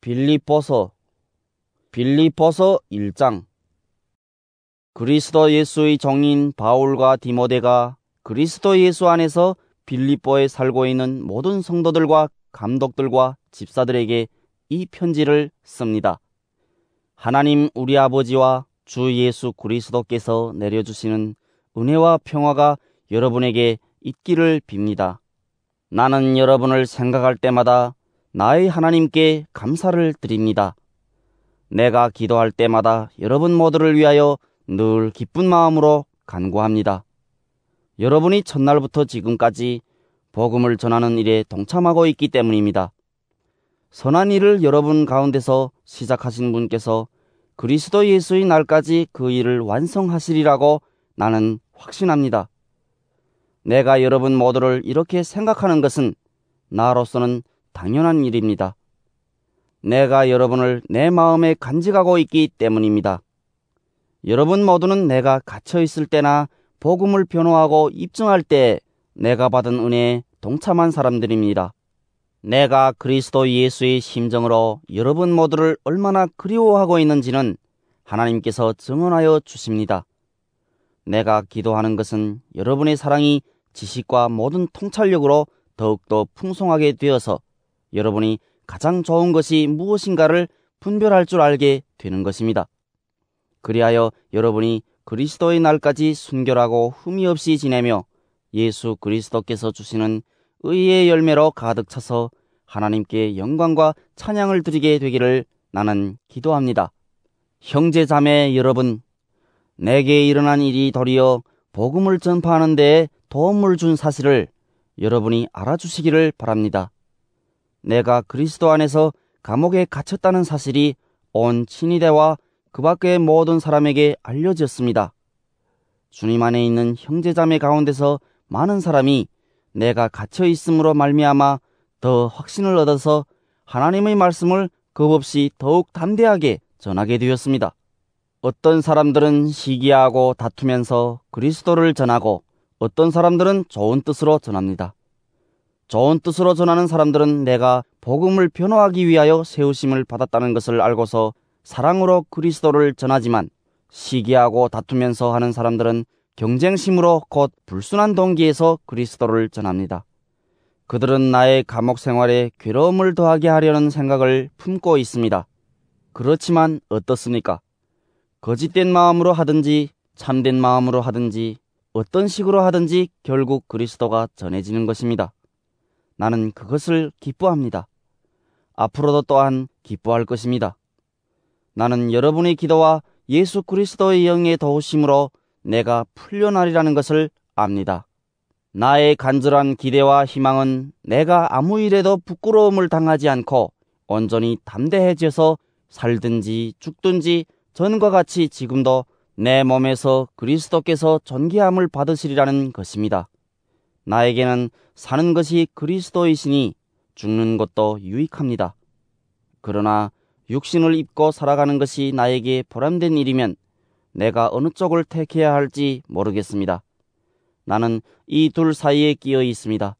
빌리뽀서 빌리뽀서 1장 그리스도 예수의 정인 바울과 디모데가 그리스도 예수 안에서 빌리뽀에 살고 있는 모든 성도들과 감독들과 집사들에게 이 편지를 씁니다. 하나님 우리 아버지와 주 예수 그리스도께서 내려주시는 은혜와 평화가 여러분에게 있기를 빕니다. 나는 여러분을 생각할 때마다 나의 하나님께 감사를 드립니다. 내가 기도할 때마다 여러분 모두를 위하여 늘 기쁜 마음으로 간구합니다. 여러분이 첫날부터 지금까지 복음을 전하는 일에 동참하고 있기 때문입니다. 선한 일을 여러분 가운데서 시작하신 분께서 그리스도 예수의 날까지 그 일을 완성하시리라고 나는 확신합니다. 내가 여러분 모두를 이렇게 생각하는 것은 나로서는 당연한 일입니다. 내가 여러분을 내 마음에 간직하고 있기 때문입니다. 여러분 모두는 내가 갇혀 있을 때나 복음을 변호하고 입증할 때 내가 받은 은혜에 동참한 사람들입니다. 내가 그리스도 예수의 심정으로 여러분 모두를 얼마나 그리워하고 있는지는 하나님께서 증언하여 주십니다. 내가 기도하는 것은 여러분의 사랑이 지식과 모든 통찰력으로 더욱더 풍성하게 되어서 여러분이 가장 좋은 것이 무엇인가를 분별할 줄 알게 되는 것입니다. 그리하여 여러분이 그리스도의 날까지 순결하고 흠이 없이 지내며 예수 그리스도께서 주시는 의의 열매로 가득 차서 하나님께 영광과 찬양을 드리게 되기를 나는 기도합니다. 형제 자매 여러분, 내게 일어난 일이 도리어 복음을 전파하는 데 도움을 준 사실을 여러분이 알아주시기를 바랍니다. 내가 그리스도 안에서 감옥에 갇혔다는 사실이 온 친위대와 그 밖의 모든 사람에게 알려졌습니다. 주님 안에 있는 형제자매 가운데서 많은 사람이 내가 갇혀 있음으로 말미암아 더 확신을 얻어서 하나님의 말씀을 겁없이 더욱 담대하게 전하게 되었습니다. 어떤 사람들은 시기하고 다투면서 그리스도를 전하고 어떤 사람들은 좋은 뜻으로 전합니다. 좋은 뜻으로 전하는 사람들은 내가 복음을 변호하기 위하여 세우심을 받았다는 것을 알고서 사랑으로 그리스도를 전하지만 시기하고 다투면서 하는 사람들은 경쟁심으로 곧 불순한 동기에서 그리스도를 전합니다. 그들은 나의 감옥 생활에 괴로움을 더하게 하려는 생각을 품고 있습니다. 그렇지만 어떻습니까? 거짓된 마음으로 하든지 참된 마음으로 하든지 어떤 식으로 하든지 결국 그리스도가 전해지는 것입니다. 나는 그것을 기뻐합니다. 앞으로도 또한 기뻐할 것입니다. 나는 여러분의 기도와 예수 그리스도의 영의 도우심으로 내가 풀려나리라는 것을 압니다. 나의 간절한 기대와 희망은 내가 아무 일에도 부끄러움을 당하지 않고 온전히 담대해져서 살든지 죽든지 전과 같이 지금도 내 몸에서 그리스도께서 전기함을 받으시리라는 것입니다. 나에게는 사는 것이 그리스도이시니 죽는 것도 유익합니다. 그러나 육신을 입고 살아가는 것이 나에게 보람된 일이면 내가 어느 쪽을 택해야 할지 모르겠습니다. 나는 이 둘 사이에 끼어 있습니다.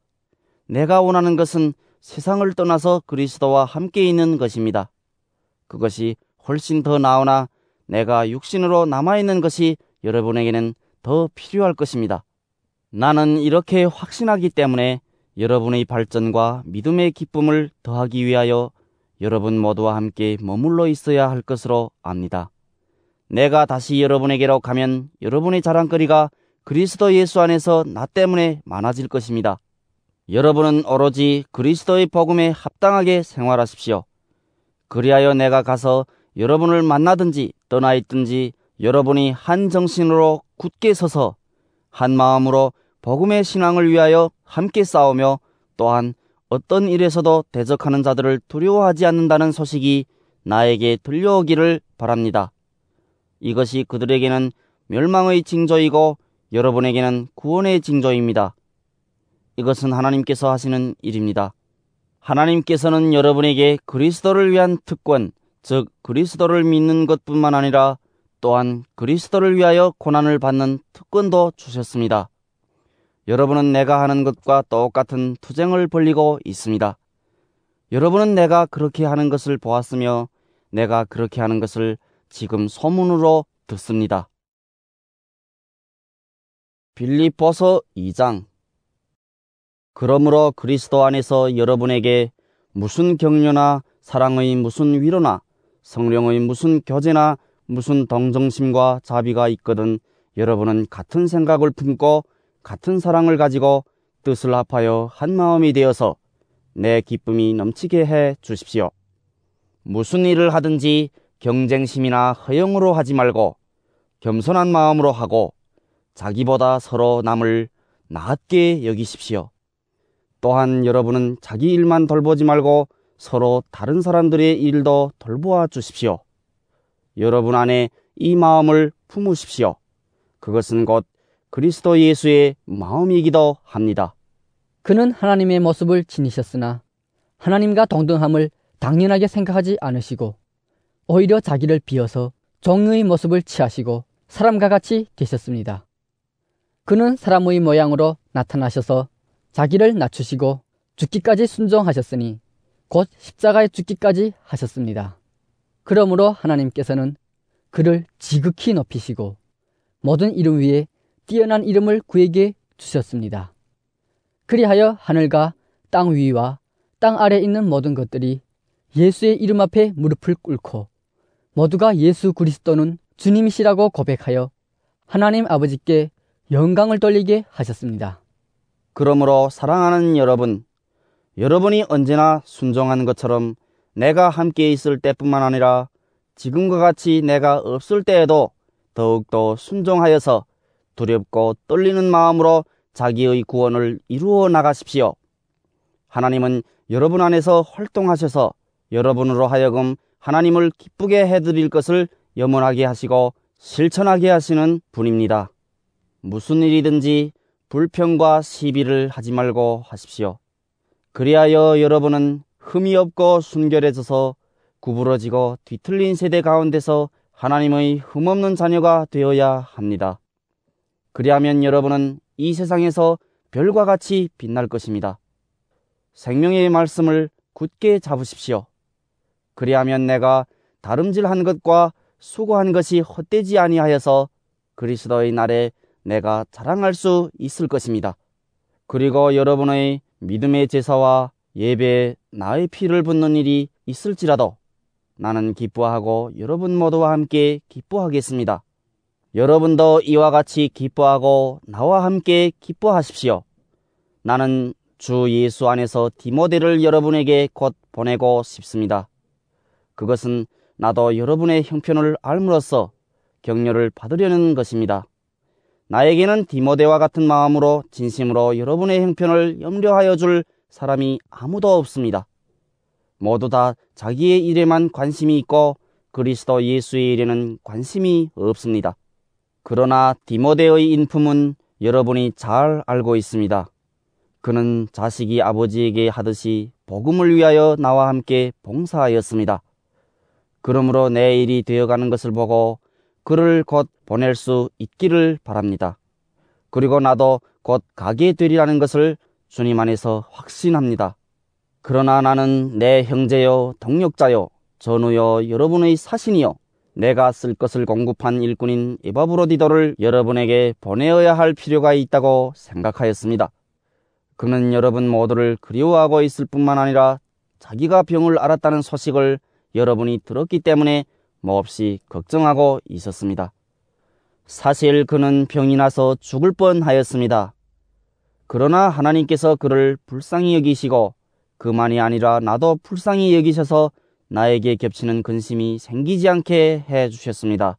내가 원하는 것은 세상을 떠나서 그리스도와 함께 있는 것입니다. 그것이 훨씬 더 나으나 내가 육신으로 남아있는 것이 여러분에게는 더 필요할 것입니다. 나는 이렇게 확신하기 때문에 여러분의 발전과 믿음의 기쁨을 더하기 위하여 여러분 모두와 함께 머물러 있어야 할 것으로 압니다. 내가 다시 여러분에게로 가면 여러분의 자랑거리가 그리스도 예수 안에서 나 때문에 많아질 것입니다. 여러분은 오로지 그리스도의 복음에 합당하게 생활하십시오. 그리하여 내가 가서 여러분을 만나든지 떠나 있든지 여러분이 한 정신으로 굳게 서서 한 마음으로 복음의 신앙을 위하여 함께 싸우며 또한 어떤 일에서도 대적하는 자들을 두려워하지 않는다는 소식이 나에게 들려오기를 바랍니다. 이것이 그들에게는 멸망의 징조이고 여러분에게는 구원의 징조입니다. 이것은 하나님께서 하시는 일입니다. 하나님께서는 여러분에게 그리스도를 위한 특권, 즉 그리스도를 믿는 것뿐만 아니라 또한 그리스도를 위하여 고난을 받는 특권도 주셨습니다. 여러분은 내가 하는 것과 똑같은 투쟁을 벌리고 있습니다. 여러분은 내가 그렇게 하는 것을 보았으며 내가 그렇게 하는 것을 지금 소문으로 듣습니다. 빌립보서 2장 그러므로 그리스도 안에서 여러분에게 무슨 격려나 사랑의 무슨 위로나 성령의 무슨 교제나 무슨 동정심과 자비가 있거든 여러분은 같은 생각을 품고 같은 사랑을 가지고 뜻을 합하여 한 마음이 되어서 내 기쁨이 넘치게 해 주십시오. 무슨 일을 하든지 경쟁심이나 허영으로 하지 말고 겸손한 마음으로 하고 자기보다 서로 남을 낮게 여기십시오. 또한 여러분은 자기 일만 돌보지 말고 서로 다른 사람들의 일도 돌보아 주십시오. 여러분 안에 이 마음을 품으십시오. 그것은 곧 그리스도 예수의 마음이기도 합니다. 그는 하나님의 모습을 지니셨으나 하나님과 동등함을 당연하게 생각하지 않으시고 오히려 자기를 비어서 종의 모습을 취하시고 사람과 같이 계셨습니다 그는 사람의 모양으로 나타나셔서 자기를 낮추시고 죽기까지 순종하셨으니 곧 십자가에 죽기까지 하셨습니다. 그러므로 하나님께서는 그를 지극히 높이시고 모든 이름 위에 뛰어난 이름을 그에게 주셨습니다. 그리하여 하늘과 땅 위와 땅 아래 있는 모든 것들이 예수의 이름 앞에 무릎을 꿇고 모두가 예수 그리스도는 주님이시라고 고백하여 하나님 아버지께 영광을 돌리게 하셨습니다. 그러므로 사랑하는 여러분, 여러분이 언제나 순종한 것처럼 내가 함께 있을 때뿐만 아니라 지금과 같이 내가 없을 때에도 더욱더 순종하여서 두렵고 떨리는 마음으로 자기의 구원을 이루어 나가십시오. 하나님은 여러분 안에서 활동하셔서 여러분으로 하여금 하나님을 기쁘게 해드릴 것을 염원하게 하시고 실천하게 하시는 분입니다. 무슨 일이든지 불평과 시비를 하지 말고 하십시오. 그리하여 여러분은 흠이 없고 순결해져서 구부러지고 뒤틀린 세대 가운데서 하나님의 흠없는 자녀가 되어야 합니다. 그리하면 여러분은 이 세상에서 별과 같이 빛날 것입니다. 생명의 말씀을 굳게 잡으십시오. 그리하면 내가 다름질한 것과 수고한 것이 헛되지 아니하여서 그리스도의 날에 내가 자랑할 수 있을 것입니다. 그리고 여러분의 믿음의 제사와 예배에 나의 피를 붓는 일이 있을지라도 나는 기뻐하고 여러분 모두와 함께 기뻐하겠습니다. 여러분도 이와 같이 기뻐하고 나와 함께 기뻐하십시오. 나는 주 예수 안에서 디모데를 여러분에게 곧 보내고 싶습니다. 그것은 나도 여러분의 형편을 알므로써 격려를 받으려는 것입니다. 나에게는 디모데와 같은 마음으로 진심으로 여러분의 형편을 염려하여 줄 사람이 아무도 없습니다. 모두 다 자기의 일에만 관심이 있고 그리스도 예수의 일에는 관심이 없습니다. 그러나 디모데의 인품은 여러분이 잘 알고 있습니다. 그는 자식이 아버지에게 하듯이 복음을 위하여 나와 함께 봉사하였습니다. 그러므로 내 일이 되어가는 것을 보고 그를 곧 보낼 수 있기를 바랍니다. 그리고 나도 곧 가게 되리라는 것을 주님 안에서 확신합니다. 그러나 나는 내 형제요, 동력자요, 전우요, 여러분의 사신이요, 내가 쓸 것을 공급한 일꾼인 에바브로디도를 여러분에게 보내어야 할 필요가 있다고 생각하였습니다. 그는 여러분 모두를 그리워하고 있을 뿐만 아니라 자기가 병을 앓았다는 소식을 여러분이 들었기 때문에 몹시 걱정하고 있었습니다. 사실 그는 병이 나서 죽을 뻔 하였습니다. 그러나 하나님께서 그를 불쌍히 여기시고 그만이 아니라 나도 불쌍히 여기셔서 나에게 겹치는 근심이 생기지 않게 해 주셨습니다.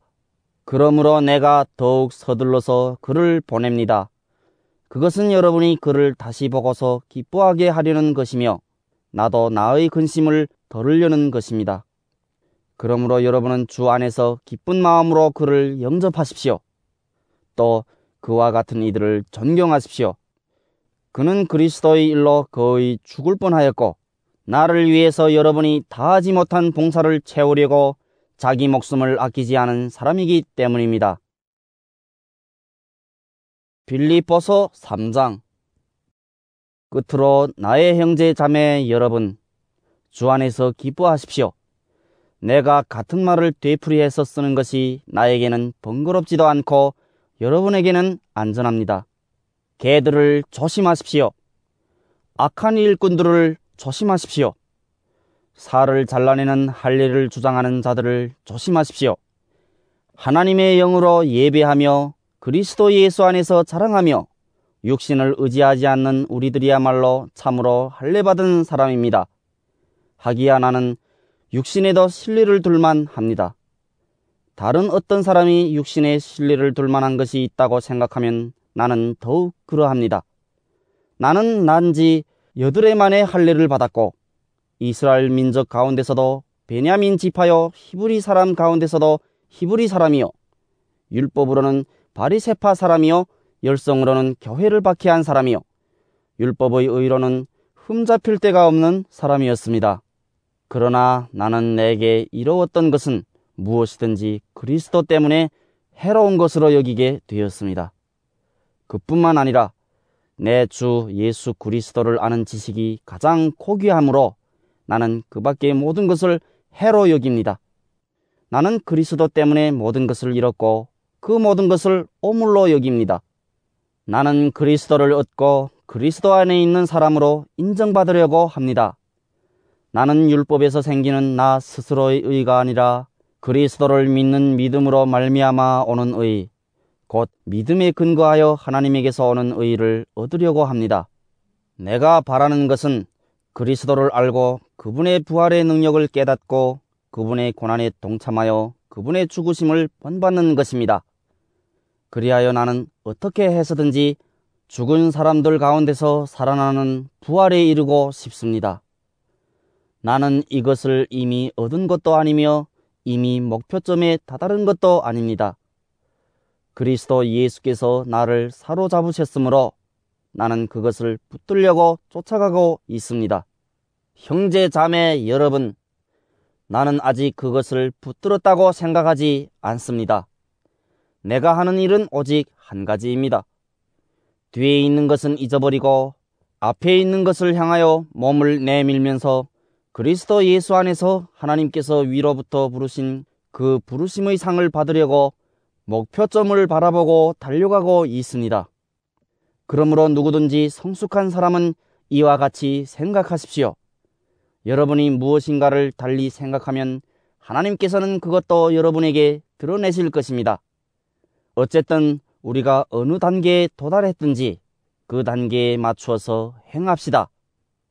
그러므로 내가 더욱 서둘러서 그를 보냅니다. 그것은 여러분이 그를 다시 보고서 기뻐하게 하려는 것이며 나도 나의 근심을 덜으려는 것입니다. 그러므로 여러분은 주 안에서 기쁜 마음으로 그를 영접하십시오. 또 그와 같은 이들을 존경하십시오. 그는 그리스도의 일로 거의 죽을 뻔하였고 나를 위해서 여러분이 다하지 못한 봉사를 채우려고 자기 목숨을 아끼지 않은 사람이기 때문입니다. 빌리보서 3장 끝으로 나의 형제 자매 여러분 주 안에서 기뻐하십시오. 내가 같은 말을 되풀이해서 쓰는 것이 나에게는 번거롭지도 않고 여러분에게는 안전합니다. 개들을 조심하십시오. 악한 일꾼들을 조심하십시오. 살을 잘라내는 할례를 주장하는 자들을 조심하십시오. 하나님의 영으로 예배하며 그리스도 예수 안에서 자랑하며 육신을 의지하지 않는 우리들이야말로 참으로 할례받은 사람입니다. 하기야 나는 육신에도 신뢰를 둘만 합니다. 다른 어떤 사람이 육신에 신뢰를 둘만한 것이 있다고 생각하면 나는 더욱 그러합니다. 나는 난지 여드레 만에 할례를 받았고 이스라엘 민족 가운데서도 베냐민 지파여 히브리 사람 가운데서도 히브리 사람이요 율법으로는 바리세파 사람이요 열성으로는 교회를 박해한 사람이요 율법의 의로는 흠잡힐 데가 없는 사람이었습니다. 그러나 나는 내게 이로었던 것은 무엇이든지 그리스도 때문에 해로운 것으로 여기게 되었습니다. 그뿐만 아니라 내 주 예수 그리스도를 아는 지식이 가장 고귀하므로 나는 그밖의 모든 것을 해로 여깁니다. 나는 그리스도 때문에 모든 것을 잃었고 그 모든 것을 오물로 여깁니다. 나는 그리스도를 얻고 그리스도 안에 있는 사람으로 인정받으려고 합니다. 나는 율법에서 생기는 나 스스로의 의가 아니라 그리스도를 믿는 믿음으로 말미암아 오는 의, 곧 믿음에 근거하여 하나님에게서 오는 의를 의 얻으려고 합니다. 내가 바라는 것은 그리스도를 알고 그분의 부활의 능력을 깨닫고 그분의 고난에 동참하여 그분의 죽으심을 본받는 것입니다. 그리하여 나는 어떻게 해서든지 죽은 사람들 가운데서 살아나는 부활에 이르고 싶습니다. 나는 이것을 이미 얻은 것도 아니며 이미 목표점에 다다른 것도 아닙니다. 그리스도 예수께서 나를 사로잡으셨으므로 나는 그것을 붙들려고 쫓아가고 있습니다. 형제 자매 여러분, 나는 아직 그것을 붙들었다고 생각하지 않습니다. 내가 하는 일은 오직 한 가지입니다. 뒤에 있는 것은 잊어버리고 앞에 있는 것을 향하여 몸을 내밀면서 그리스도 예수 안에서 하나님께서 위로부터 부르신 그 부르심의 상을 받으려고 목표점을 바라보고 달려가고 있습니다. 그러므로 누구든지 성숙한 사람은 이와 같이 생각하십시오. 여러분이 무엇인가를 달리 생각하면 하나님께서는 그것도 여러분에게 드러내실 것입니다. 어쨌든 우리가 어느 단계에 도달했든지 그 단계에 맞추어서 행합시다.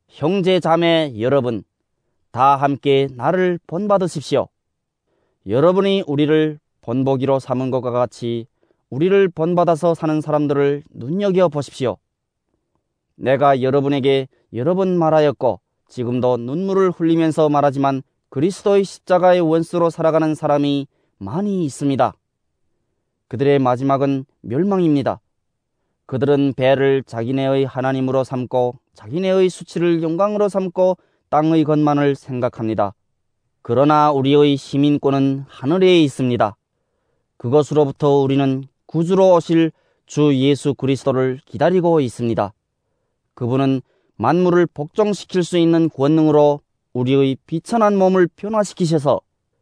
형제 자매 여러분, 다 함께 나를 본받으십시오. 여러분이 우리를 번복이로 삼은 것과 같이 우리를 번받아서 사는 사람들을 눈여겨 보십시오. 내가 여러분에게 여러 번 말하였고 지금도 눈물을 흘리면서 말하지만 그리스도의 십자가의 원수로 살아가는 사람이 많이 있습니다. 그들의 마지막은 멸망입니다. 그들은 배를 자기네의 하나님으로 삼고 자기네의 수치를 영광으로 삼고 땅의 것만을 생각합니다. 그러나 우리의 시민권은 하늘에 있습니다. 그것으로부터 우리는 구주로 오실 주 예수 그리스도를 기다리고 있습니다. 그분은 만물을 복종시킬 수 있는 권능으로 우리의 비천한 몸을 변화시키셔서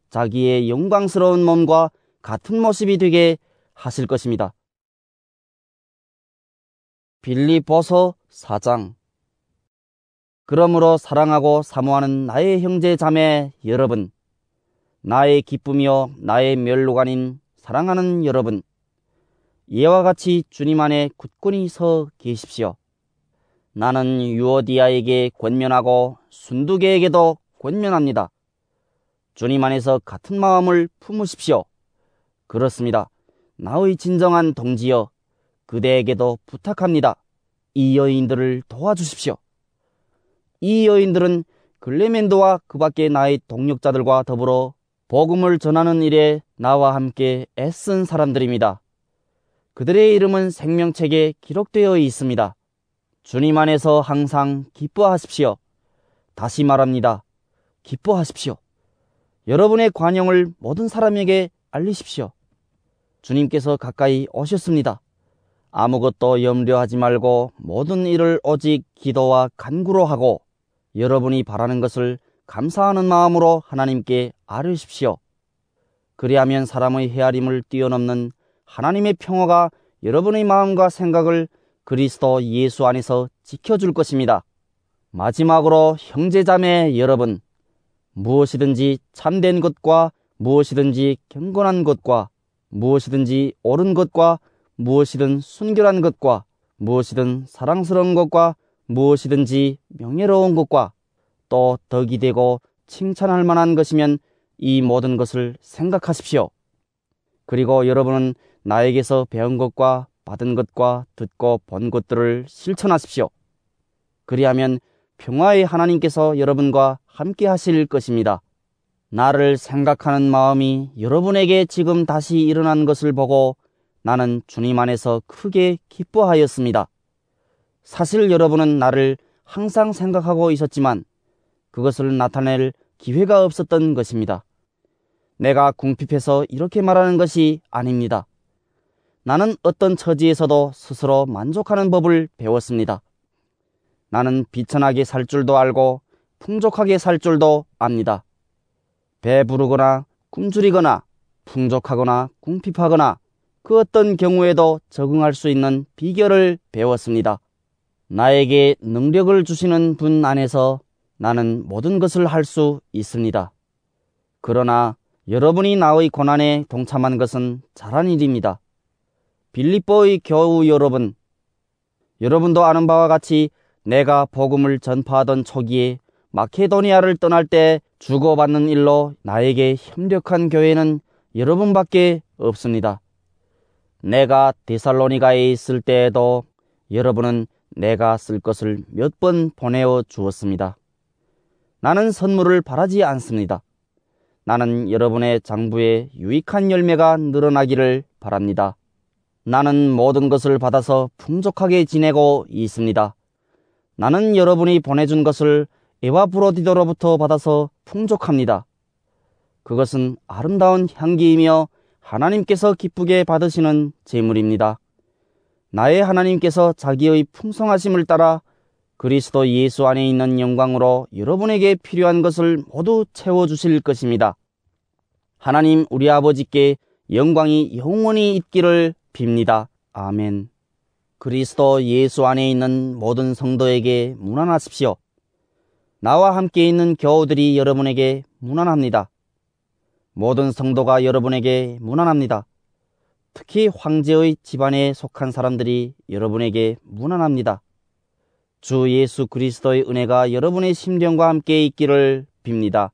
자기의 영광스러운 몸과 같은 모습이 되게 하실 것입니다. 빌리보서 4장 그러므로 사랑하고 사모하는 나의 형제 자매 여러분 나의 기쁨이요 나의 멸로가닌 사랑하는 여러분, 이와 같이 주님 안에 굳건히 서 계십시오. 나는 유어디아에게 권면하고 순두계에게도 권면합니다. 주님 안에서 같은 마음을 품으십시오. 그렇습니다. 나의 진정한 동지여, 그대에게도 부탁합니다. 이 여인들을 도와주십시오. 이 여인들은 글레멘도와 그 밖의 나의 동력자들과 더불어 복음을 전하는 일에 나와 함께 애쓴 사람들입니다. 그들의 이름은 생명책에 기록되어 있습니다. 주님 안에서 항상 기뻐하십시오. 다시 말합니다. 기뻐하십시오. 여러분의 관용을 모든 사람에게 알리십시오. 주님께서 가까이 오셨습니다. 아무것도 염려하지 말고 모든 일을 오직 기도와 간구로 하고 여러분이 바라는 것을 감사하는 마음으로 하나님께 아뢰십시오. 그리하면 사람의 헤아림을 뛰어넘는 하나님의 평화가 여러분의 마음과 생각을 그리스도 예수 안에서 지켜줄 것입니다. 마지막으로 형제자매 여러분, 무엇이든지 참된 것과 무엇이든지 경건한 것과 무엇이든지 옳은 것과 무엇이든 순결한 것과 무엇이든 사랑스러운 것과 무엇이든지 명예로운 것과 또 덕이 되고 칭찬할 만한 것이면 이 모든 것을 생각하십시오. 그리고 여러분은 나에게서 배운 것과 받은 것과 듣고 본 것들을 실천하십시오. 그리하면 평화의 하나님께서 여러분과 함께 하실 것입니다. 나를 생각하는 마음이 여러분에게 지금 다시 일어난 것을 보고 나는 주님 안에서 크게 기뻐하였습니다. 사실 여러분은 나를 항상 생각하고 있었지만 그것을 나타낼 기회가 없었던 것입니다. 내가 궁핍해서 이렇게 말하는 것이 아닙니다. 나는 어떤 처지에서도 스스로 만족하는 법을 배웠습니다. 나는 비천하게 살 줄도 알고 풍족하게 살 줄도 압니다. 배부르거나 꿈줄이거나 풍족하거나 궁핍하거나 그 어떤 경우에도 적응할 수 있는 비결을 배웠습니다. 나에게 능력을 주시는 분 안에서 나는 모든 것을 할 수 있습니다. 그러나 여러분이 나의 고난에 동참한 것은 잘한 일입니다. 빌립보의 교우 여러분, 여러분도 아는 바와 같이 내가 복음을 전파하던 초기에 마케도니아를 떠날 때 주고받는 일로 나에게 협력한 교회는 여러분밖에 없습니다. 내가 데살로니가에 있을 때에도 여러분은 내가 쓸 것을 몇 번 보내어 주었습니다. 나는 선물을 바라지 않습니다. 나는 여러분의 장부에 유익한 열매가 늘어나기를 바랍니다. 나는 모든 것을 받아서 풍족하게 지내고 있습니다. 나는 여러분이 보내준 것을 에와 브로디더로부터 받아서 풍족합니다. 그것은 아름다운 향기이며 하나님께서 기쁘게 받으시는 재물입니다. 나의 하나님께서 자기의 풍성하심을 따라 그리스도 예수 안에 있는 영광으로 여러분에게 필요한 것을 모두 채워주실 것입니다. 하나님 우리 아버지께 영광이 영원히 있기를 빕니다. 아멘. 그리스도 예수 안에 있는 모든 성도에게 무난하십시오. 나와 함께 있는 교우들이 여러분에게 무난합니다. 모든 성도가 여러분에게 무난합니다. 특히 황제의 집안에 속한 사람들이 여러분에게 무난합니다. 주 예수 그리스도의 은혜가 여러분의 심령과 함께 있기를 빕니다.